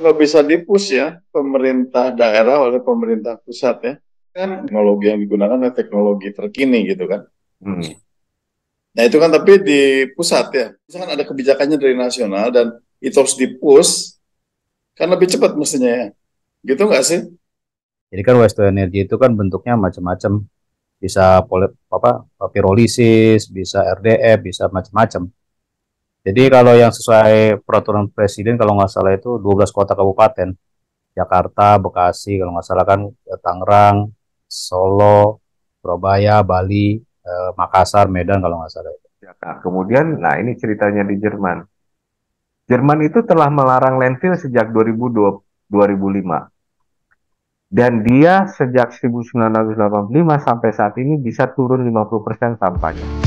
nggak bisa dipus ya pemerintah daerah oleh pemerintah pusat ya kan teknologi yang digunakan adalah teknologi terkini gitu kan hmm. nah itu kan tapi di pusat ya misalkan ada kebijakannya dari nasional dan itu harus dipus kan lebih cepat mestinya ya gitu nggak sih jadi kan waste energy itu kan bentuknya macam-macam bisa poli, apa pirolisis bisa RDF bisa macam-macam jadi kalau yang sesuai peraturan presiden kalau nggak salah itu 12 kota kabupaten. Jakarta, Bekasi, kalau nggak salah kan ya Tangerang, Solo, Surabaya, Bali, eh, Makassar, Medan kalau nggak salah itu. Nah, kemudian, nah ini ceritanya di Jerman. Jerman itu telah melarang landfill sejak 2020, 2005. Dan dia sejak 1985 sampai saat ini bisa turun 50% sampahnya.